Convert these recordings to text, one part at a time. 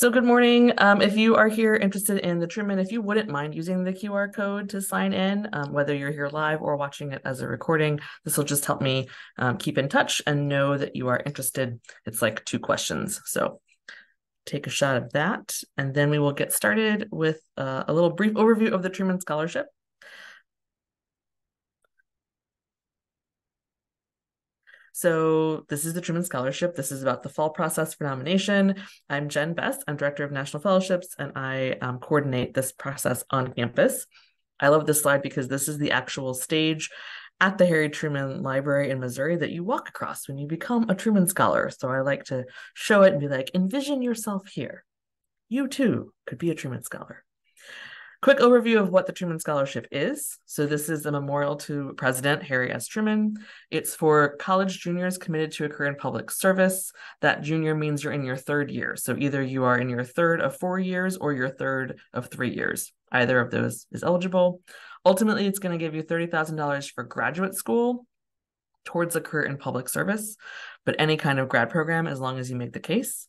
So good morning. Um, if you are here interested in the treatment, if you wouldn't mind using the QR code to sign in, um, whether you're here live or watching it as a recording, this will just help me um, keep in touch and know that you are interested. It's like two questions. So take a shot of that. And then we will get started with uh, a little brief overview of the Truman Scholarship. So, this is the Truman Scholarship. This is about the fall process for nomination. I'm Jen Best. I'm Director of National Fellowships, and I um, coordinate this process on campus. I love this slide because this is the actual stage at the Harry Truman Library in Missouri that you walk across when you become a Truman Scholar. So, I like to show it and be like, envision yourself here. You too could be a Truman Scholar. Quick overview of what the Truman Scholarship is. So, this is a memorial to President Harry S. Truman. It's for college juniors committed to a career in public service. That junior means you're in your third year. So, either you are in your third of four years or your third of three years. Either of those is eligible. Ultimately, it's going to give you $30,000 for graduate school towards a career in public service, but any kind of grad program as long as you make the case.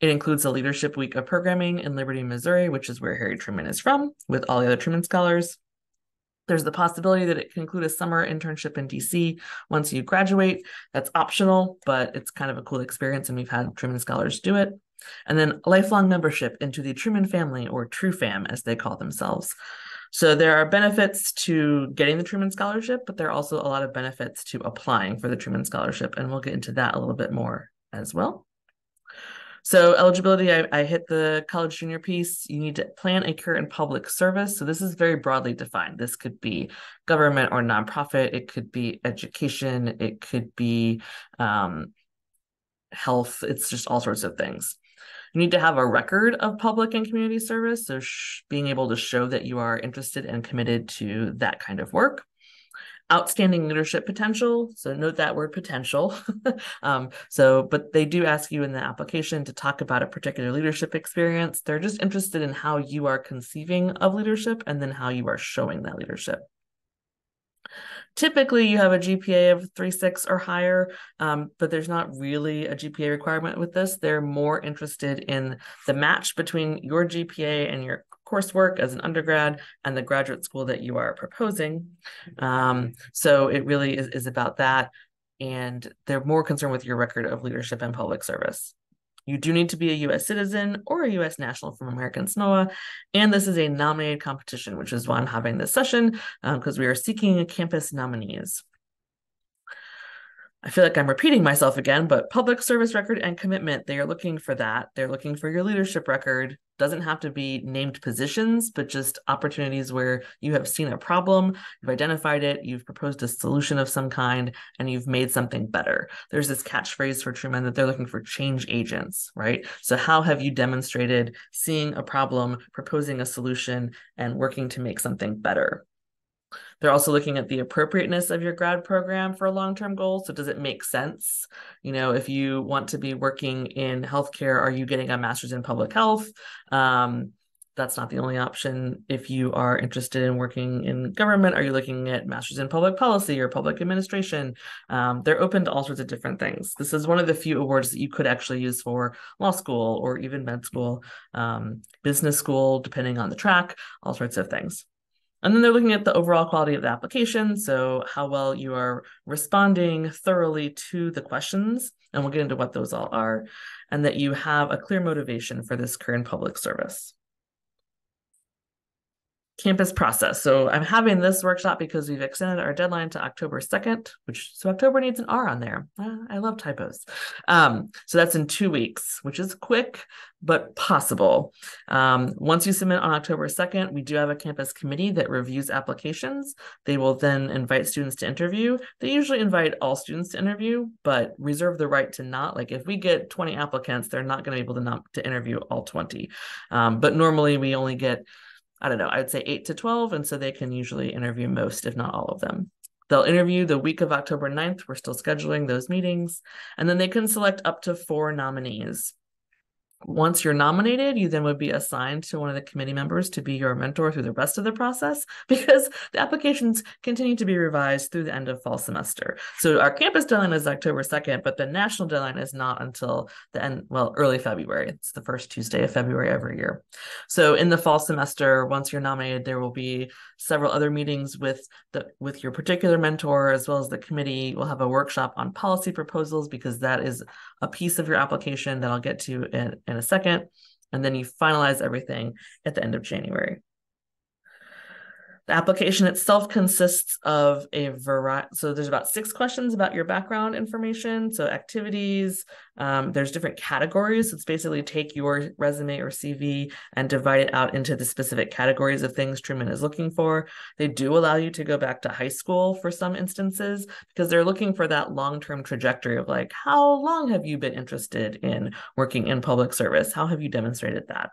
It includes the Leadership Week of Programming in Liberty, Missouri, which is where Harry Truman is from, with all the other Truman scholars. There's the possibility that it can include a summer internship in DC once you graduate. That's optional, but it's kind of a cool experience, and we've had Truman scholars do it. And then lifelong membership into the Truman family, or TrueFam, as they call themselves. So there are benefits to getting the Truman Scholarship, but there are also a lot of benefits to applying for the Truman Scholarship. And we'll get into that a little bit more as well. So eligibility, I, I hit the college junior piece. You need to plan a career in public service. So this is very broadly defined. This could be government or nonprofit. It could be education. It could be um, health. It's just all sorts of things. You need to have a record of public and community service, so sh- being able to show that you are interested and committed to that kind of work outstanding leadership potential. So note that word potential. um, so, but they do ask you in the application to talk about a particular leadership experience. They're just interested in how you are conceiving of leadership and then how you are showing that leadership. Typically, you have a GPA of 3.6 or higher, um, but there's not really a GPA requirement with this. They're more interested in the match between your GPA and your coursework as an undergrad and the graduate school that you are proposing. Mm-hmm. Um, so it really is, is about that. And they're more concerned with your record of leadership and public service. You do need to be a US citizen or a US national from American Samoa. And this is a nominated competition, which is why I'm having this session because um, we are seeking campus nominees. I feel like I'm repeating myself again, but public service record and commitment, they are looking for that. They're looking for your leadership record. Doesn't have to be named positions, but just opportunities where you have seen a problem, you've identified it, you've proposed a solution of some kind, and you've made something better. There's this catchphrase for Truman that they're looking for change agents, right? So, how have you demonstrated seeing a problem, proposing a solution, and working to make something better? They're also looking at the appropriateness of your grad program for a long term goal. So, does it make sense? You know, if you want to be working in healthcare, are you getting a master's in public health? Um, that's not the only option. If you are interested in working in government, are you looking at masters in public policy or public administration? Um, they're open to all sorts of different things. This is one of the few awards that you could actually use for law school or even med school, um, business school, depending on the track, all sorts of things. And then they're looking at the overall quality of the application. So, how well you are responding thoroughly to the questions. And we'll get into what those all are. And that you have a clear motivation for this current public service campus process. So I'm having this workshop because we've extended our deadline to October 2nd, which so October needs an R on there. Ah, I love typos. Um, so that's in two weeks, which is quick but possible. Um, once you submit on October 2nd, we do have a campus committee that reviews applications. They will then invite students to interview. They usually invite all students to interview, but reserve the right to not. Like if we get 20 applicants, they're not going to be able to not to interview all 20. Um, but normally we only get I don't know, I'd say eight to 12. And so they can usually hmm. interview most, if not all of them. They'll interview the week of October 9th. We're still scheduling those meetings. And then they can select up to four nominees once you're nominated, you then would be assigned to one of the committee members to be your mentor through the rest of the process because the applications continue to be revised through the end of fall semester. So our campus deadline is October 2nd, but the national deadline is not until the end, well, early February. It's the first Tuesday of February every year. So in the fall semester, once you're nominated, there will be several other meetings with the with your particular mentor as well as the committee. We'll have a workshop on policy proposals because that is a piece of your application that I'll get to in in a second. And then you finalize everything at the end of January. The application itself consists of a variety. So there's about six questions about your background information. So activities, um, there's different categories. it's basically take your resume or CV and divide it out into the specific categories of things Truman is looking for. They do allow you to go back to high school for some instances because they're looking for that long term trajectory of like, how long have you been interested in working in public service? How have you demonstrated that?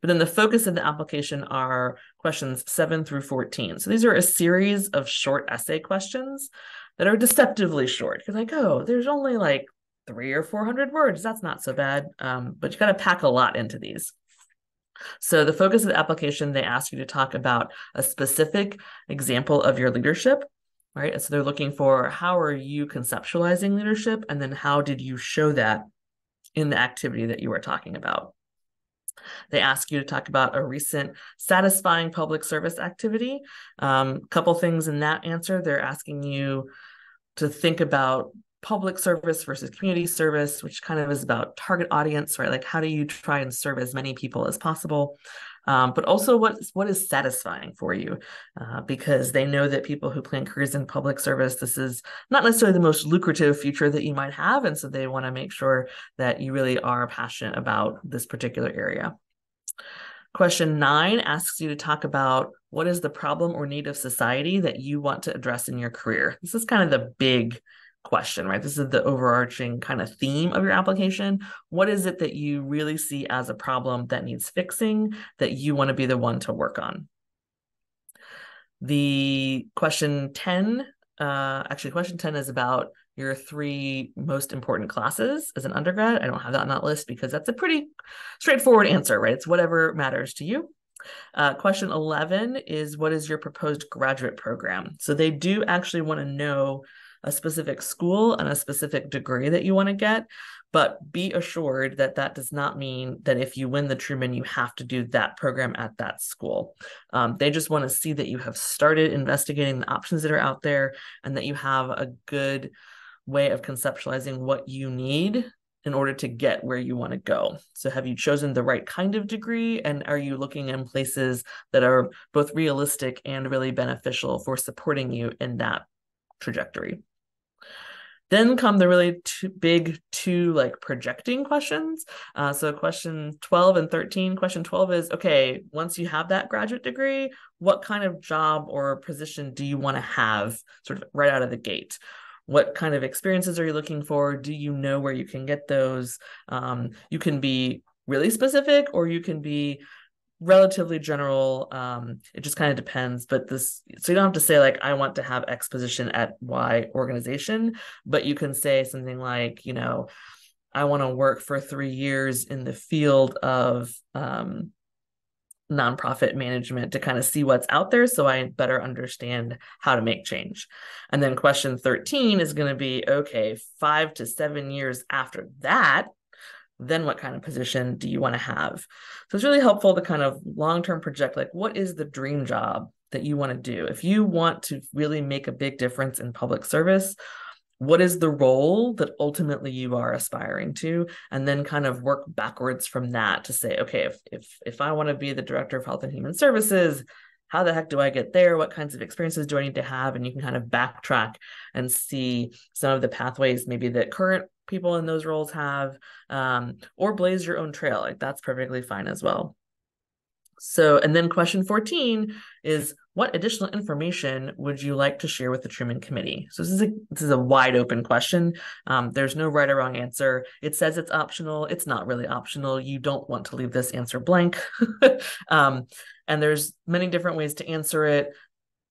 But then the focus of the application are questions seven through 14. So these are a series of short essay questions that are deceptively short because, like, oh, there's only like three or 400 words. That's not so bad. Um, but you got to pack a lot into these. So, the focus of the application, they ask you to talk about a specific example of your leadership, right? So, they're looking for how are you conceptualizing leadership, and then how did you show that in the activity that you were talking about? They ask you to talk about a recent satisfying public service activity. A um, couple things in that answer. They're asking you to think about public service versus community service, which kind of is about target audience, right? Like, how do you try and serve as many people as possible? um, but also what what is satisfying for you, uh, because they know that people who plan careers in public service, this is not necessarily the most lucrative future that you might have, and so they want to make sure that you really are passionate about this particular area. Question nine asks you to talk about what is the problem or need of society that you want to address in your career. This is kind of the big question, right? This is the overarching kind of theme of your application. What is it that you really see as a problem that needs fixing that you want to be the one to work on? The question 10, uh, actually, question 10 is about your three most important classes as an undergrad. I don't have that on that list because that's a pretty straightforward answer, right? It's whatever matters to you. Uh, question 11 is what is your proposed graduate program? So they do actually want to know a specific school and a specific degree that you want to get. But be assured that that does not mean that if you win the Truman, you have to do that program at that school. Um, they just want to see that you have started investigating the options that are out there and that you have a good way of conceptualizing what you need in order to get where you want to go. So, have you chosen the right kind of degree? And are you looking in places that are both realistic and really beneficial for supporting you in that trajectory? Then come the really big two like projecting questions. Uh, so question 12 and 13. Question 12 is okay, once you have that graduate degree, what kind of job or position do you want to have sort of right out of the gate? what kind of experiences are you looking for do you know where you can get those um, you can be really specific or you can be relatively general. Um, it just kind of depends, but this so you don't have to say like I want to have exposition at Y organization, but you can say something like you know I want to work for three years in the field of um, nonprofit management to kind of see what's out there so I better understand how to make change. And then question 13 is going to be okay, five to seven years after that, then what kind of position do you want to have? So it's really helpful to kind of long term project like, what is the dream job that you want to do? If you want to really make a big difference in public service, what is the role that ultimately you are aspiring to and then kind of work backwards from that to say okay if if if i want to be the director of health and human services how the heck do I get there? What kinds of experiences do I need to have? And you can kind of backtrack and see some of the pathways maybe that current people in those roles have, um, or blaze your own trail. Like that's perfectly fine as well. So, and then question 14 is what additional information would you like to share with the Truman Committee? So this is a this is a wide open question. Um, there's no right or wrong answer. It says it's optional. It's not really optional. You don't want to leave this answer blank. um, and there's many different ways to answer it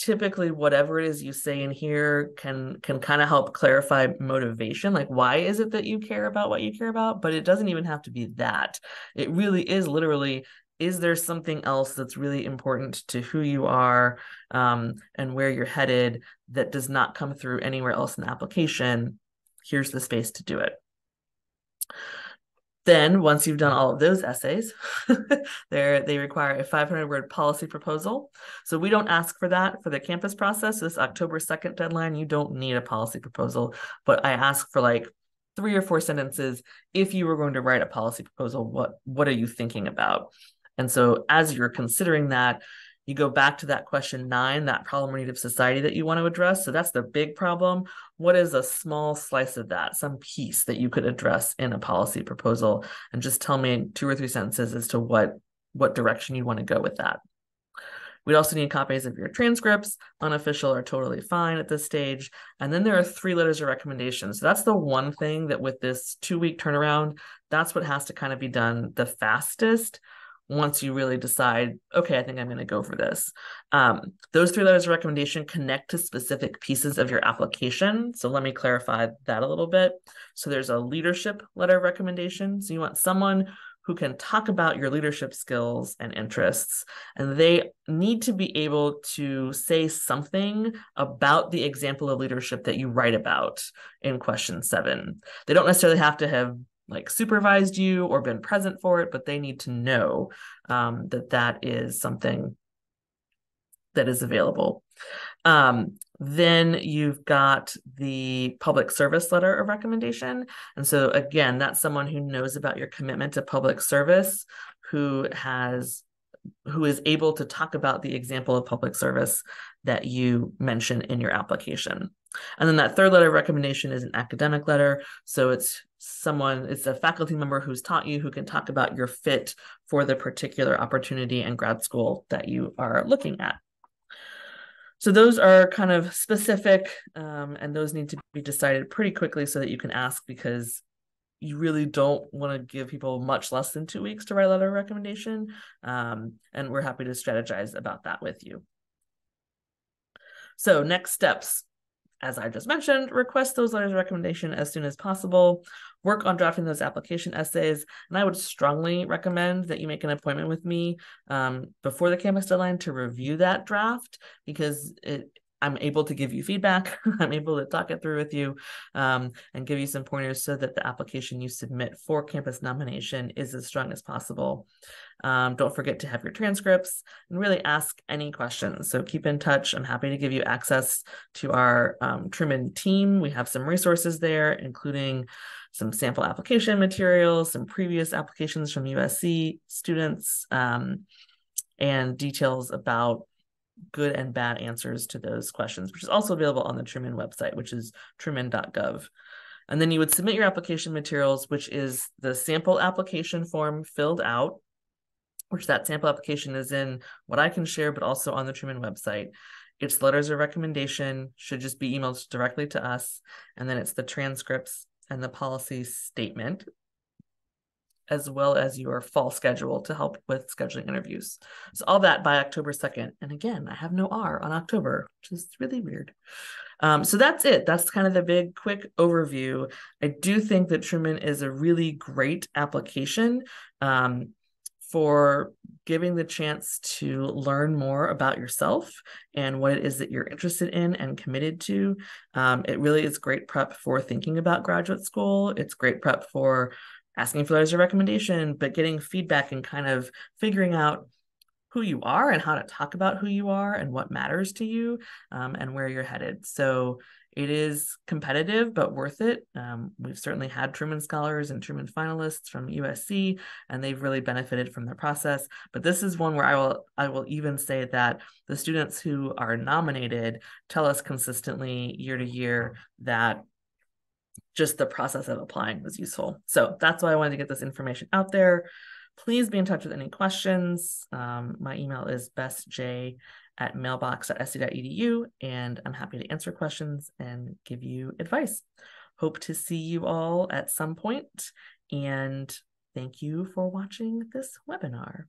typically whatever it is you say in here can can kind of help clarify motivation like why is it that you care about what you care about but it doesn't even have to be that it really is literally is there something else that's really important to who you are um, and where you're headed that does not come through anywhere else in the application here's the space to do it then, once you've done all of those essays, they require a 500 word policy proposal. So, we don't ask for that for the campus process. This October 2nd deadline, you don't need a policy proposal, but I ask for like three or four sentences. If you were going to write a policy proposal, what, what are you thinking about? And so, as you're considering that, you go back to that question nine, that problem or of society that you want to address. So that's the big problem what is a small slice of that, some piece that you could address in a policy proposal? And just tell me two or three sentences as to what what direction you want to go with that. We'd also need copies of your transcripts. Unofficial are totally fine at this stage. And then there are three letters of recommendation. So that's the one thing that with this two week turnaround, that's what has to kind of be done the fastest once you really decide, okay, I think I'm going to go for this. Um, those three letters of recommendation connect to specific pieces of your application. So let me clarify that a little bit. So there's a leadership letter of recommendation. So you want someone who can talk about your leadership skills and interests. And they need to be able to say something about the example of leadership that you write about in question seven. They don't necessarily have to have like supervised you or been present for it, but they need to know um, that that is something that is available. Um, then you've got the public service letter of recommendation. And so, again, that's someone who knows about your commitment to public service, who has who is able to talk about the example of public service that you mention in your application. And then that third letter of recommendation is an academic letter. So it's someone it's a faculty member who's taught you who can talk about your fit for the particular opportunity and grad school that you are looking at so those are kind of specific um, and those need to be decided pretty quickly so that you can ask because you really don't want to give people much less than two weeks to write a letter of recommendation um, and we're happy to strategize about that with you so next steps as I just mentioned, request those letters of recommendation as soon as possible. Work on drafting those application essays. And I would strongly recommend that you make an appointment with me um, before the campus deadline to review that draft because it I'm able to give you feedback. I'm able to talk it through with you um, and give you some pointers so that the application you submit for campus nomination is as strong as possible. Um, don't forget to have your transcripts and really ask any questions. So keep in touch. I'm happy to give you access to our um, Truman team. We have some resources there, including some sample application materials, some previous applications from USC students, um, and details about good and bad answers to those questions, which is also available on the Truman website, which is truman.gov. And then you would submit your application materials, which is the sample application form filled out, which that sample application is in what I can share, but also on the Truman website. It's letters of recommendation, should just be emailed directly to us. And then it's the transcripts and the policy statement, as well as your fall schedule to help with scheduling interviews. So all that by October 2nd. And again, I have no R on October, which is really weird. Um, so that's it. That's kind of the big quick overview. I do think that Truman is a really great application um, for giving the chance to learn more about yourself and what it is that you're interested in and committed to. Um, it really is great prep for thinking about graduate school. It's great prep for asking for letters of recommendation, but getting feedback and kind of figuring out who you are and how to talk about who you are and what matters to you um, and where you're headed. So it is competitive, but worth it. Um, we've certainly had Truman scholars and Truman finalists from USC, and they've really benefited from the process. But this is one where I will I will even say that the students who are nominated tell us consistently year to year that just the process of applying was useful. So that's why I wanted to get this information out there. Please be in touch with any questions. Um, my email is bestj at mailbox.sc.edu, and I'm happy to answer questions and give you advice. Hope to see you all at some point, and thank you for watching this webinar.